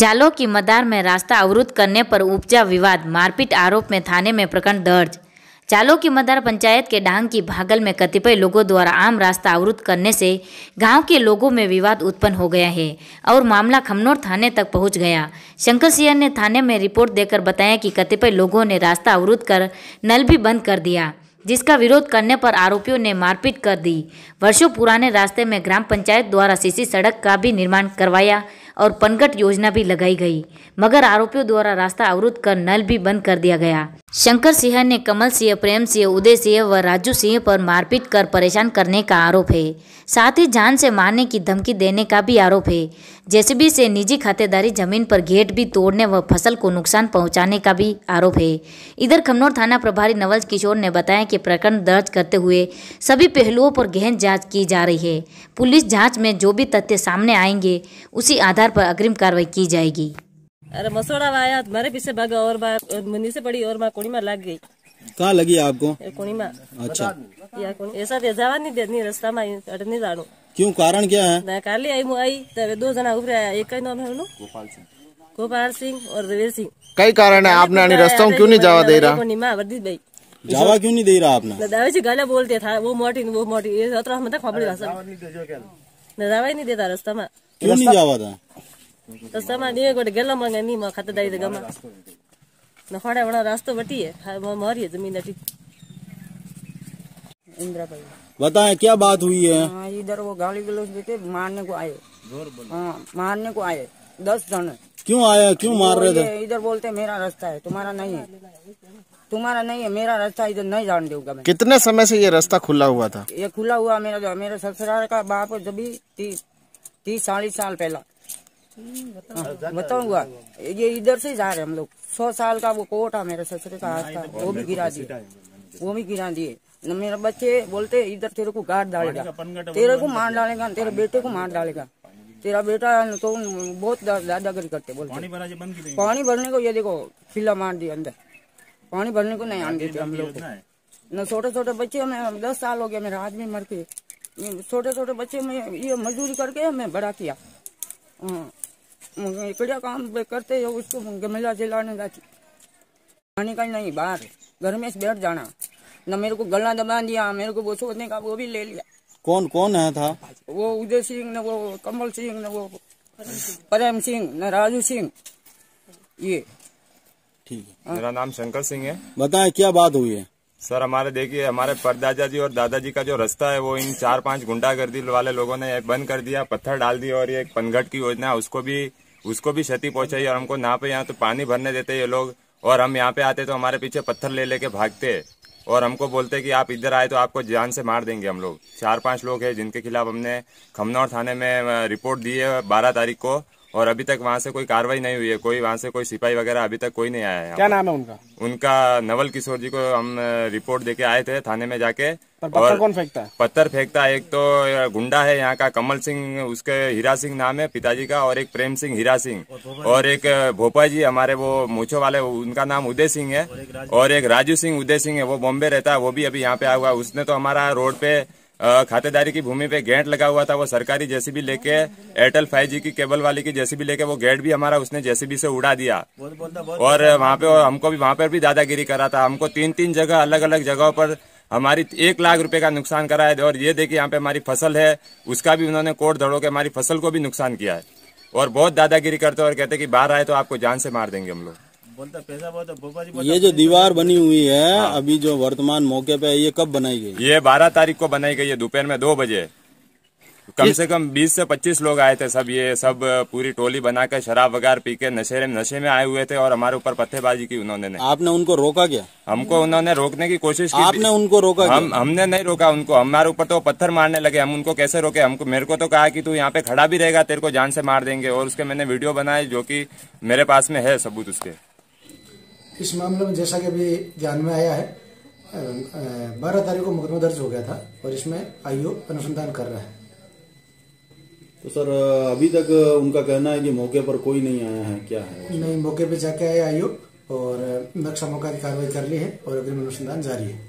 जालो की मदार में रास्ता अवरुद्ध करने पर उपजा विवाद मारपीट आरोप में थाने में प्रकरण दर्ज जालों की मदार पंचायत के डांग की भागल में कतिपय लोगों द्वारा आम रास्ता अवरुद्ध करने से गांव के लोगों में विवाद उत्पन्न हो गया है और मामला खमनौर थाने तक पहुंच गया शंकर सिंह ने थाने में रिपोर्ट देकर बताया कि कतिपय लोगों ने रास्ता अवरुद्ध कर नल भी बंद कर दिया जिसका विरोध करने पर आरोपियों ने मारपीट कर दी वर्षों पुराने रास्ते में ग्राम पंचायत द्वारा सीसी सड़क का भी निर्माण करवाया और पनगट योजना भी लगाई गई मगर आरोपियों द्वारा रास्ता अवरुद्ध कर नल भी बंद कर दिया गया शंकर सिंह ने कमल सिंह प्रेम सिंह उदय सिंह व राजू सिंह पर मारपीट कर परेशान करने का आरोप है साथ ही जान से मारने की धमकी देने का भी आरोप है जेसीबी से निजी खातेदारी जमीन पर घेट भी तोड़ने व फसल को नुकसान पहुंचाने का भी आरोप है इधर खमनौर थाना प्रभारी नवल किशोर ने बताया कि प्रकरण दर्ज करते हुए सभी पहलुओं पर गहन जांच की जा रही है पुलिस जांच में जो भी तथ्य सामने आएंगे उसी आधार पर अग्रिम कार्रवाई की जाएगी अरे मसोड़ा आया तुम्हारे पीछे भाग और मंदिर से पड़ी और माँ कोणिमा लग गई कहाँ लगी आपको अच्छा ऐसा तो नहीं रास्ता में अटनी क्यों कारण क्या है मैं काल आई आई तब तो दो जना उभरे आया एक का नाम है उन्होंने गोपाल सिंह गोपाल सिंह और रवीर सिंह कई कारण है आपने रास्ता क्यों नहीं जावा दे रहा भाई जावा क्यों नहीं दे रहा आपने दावे से गाला बोलते था वो मोटी वो मोटी ये सत्र हम तक खबड़ी भाषा दावा ही नहीं देता रास्ता में क्यों नहीं जावा था रास्ता में दिए गोटे गेलो मंगे नी म खाता दाई दे गमा न खड़ा बड़ा रास्ता बटी है मोरी है जमीन अटी इंद्रा भाई बताए क्या बात हुई है हाँ, इधर वो गाली गलोच देते मारने को आए हाँ, मारने को आए दस जन क्यों आया क्यों मार रहे थे इधर बोलते मेरा रास्ता है तुम्हारा नहीं है तुम्हारा नहीं है मेरा रास्ता इधर नहीं जान दूंगा मैं कितने समय से ये रास्ता खुला हुआ था ये खुला हुआ मेरा मेरे ससुराल का बाप जब भी तीस चालीस साल पहला हाँ, बताऊंगा ये इधर से जा रहे हम लोग सौ साल का वो कोट है मेरे ससुर का हाथ का वो भी गिरा दिए वो भी गिरा दिए मेरा बच्चे बोलते इधर तेरे को गाड़ डालेगा तेरे को मार डालेगा तेरे बेटे को मार डालेगा तेरा बेटा तो बहुत दादागिरी करते बोलते पानी, की पानी भरने को ये देखो खिला मार दिया अंदर पानी भरने को नहीं आने देते हम लोग न छोटे छोटे बच्चे हमें दस साल हो गया मेरा आदमी मर के छोटे छोटे बच्चे में ये मजदूरी करके हमें बड़ा किया कड़िया हाँ। काम करते उसको गमेला जिला पानी का नहीं बाहर घर में बैठ जाना ना मेरे को गला दबा दिया मेरे को वो सोचने का वो भी ले लिया कौन कौन है था वो उदय सिंह ने वो कमल सिंह ने वो प्रेम सिंह न राजू सिंह ये ठीक है हाँ। मेरा नाम शंकर सिंह है बताए क्या बात हुई है सर हमारे देखिए हमारे परदादा जी और दादाजी का जो रास्ता है वो इन चार पांच गुंडागर्दी वाले लोगों ने बंद कर दिया पत्थर डाल दिया और ये पनघट की योजना उसको भी उसको भी क्षति पहुंचाई और हमको ना पे यहाँ तो पानी भरने देते ये लोग और हम यहाँ पे आते तो हमारे पीछे पत्थर ले लेके भागते हैं और हमको बोलते हैं कि आप इधर आए तो आपको जान से मार देंगे हम लोग चार पांच लोग हैं जिनके खिलाफ हमने खमनौर थाने में रिपोर्ट दी है बारह तारीख को और अभी तक वहाँ से कोई कार्रवाई नहीं हुई है कोई वहाँ से कोई सिपाही वगैरह अभी तक कोई नहीं आया है क्या नाम है उनका उनका नवल किशोर जी को हम रिपोर्ट देके आए थे थाने में जाके पर पत्थर कौन फेंकता है पत्थर फेंकता है एक तो गुंडा है यहाँ का कमल सिंह उसके हीरा सिंह नाम है पिताजी का और एक प्रेम सिंह हीरा सिंह और एक भोपा जी हमारे वो मूछो वाले उनका नाम उदय सिंह है और एक राजू सिंह उदय सिंह है वो बॉम्बे रहता है वो भी अभी यहाँ पे आया हुआ उसने तो हमारा रोड पे खातेदारी की भूमि पे गेट लगा हुआ था वो सरकारी जेसीबी लेके एयरटेल जी की केबल वाली की जेसीबी लेके वो गेट भी हमारा उसने जेसीबी से उड़ा दिया और वहाँ पे हमको भी वहाँ पर भी दादागिरी करा था हमको तीन तीन जगह अलग अलग जगहों पर हमारी एक लाख रुपए का नुकसान करा है और ये देखिए यहाँ पे हमारी फसल है उसका भी उन्होंने कोट धड़ो के हमारी फसल को भी नुकसान किया है और बहुत दादागिरी करते और कहते कि बाहर आए तो आपको जान से मार देंगे हम लोग बोलता पैसा बहुत जी ये जो दीवार बनी हुई है हाँ। अभी जो वर्तमान मौके पे ये कब बनाई गई ये बारह तारीख को बनाई गई है दोपहर में दो बजे कम से कम 20 से 25 लोग आए थे सब ये सब पूरी टोली बना के शराब वगैरह पी के नशे नशे में आए हुए थे और हमारे ऊपर पत्थेबाजी की उन्होंने ने। आपने उनको रोका क्या हमको उन्होंने रोकने की कोशिश की आपने उनको रोका हम क्या? हमने नहीं रोका उनको हमारे ऊपर तो पत्थर मारने लगे हम उनको कैसे रोके हमको मेरे को तो कहा कि तू यहाँ पे खड़ा भी रहेगा तेरे को जान से मार देंगे और उसके मैंने वीडियो बनाए जो की मेरे पास में है सबूत उसके इस मामले में जैसा कि अभी ध्यान में आया है बारह तारीख को मुकदमा दर्ज हो गया था और इसमें आईओ अनुसंधान कर रहा है तो सर अभी तक उनका कहना है कि मौके पर कोई नहीं आया है क्या है नहीं मौके पर जाके आए आईओ और नक्शा मौका की कार्रवाई कर ली है और अग्रिम अनुसंधान जारी है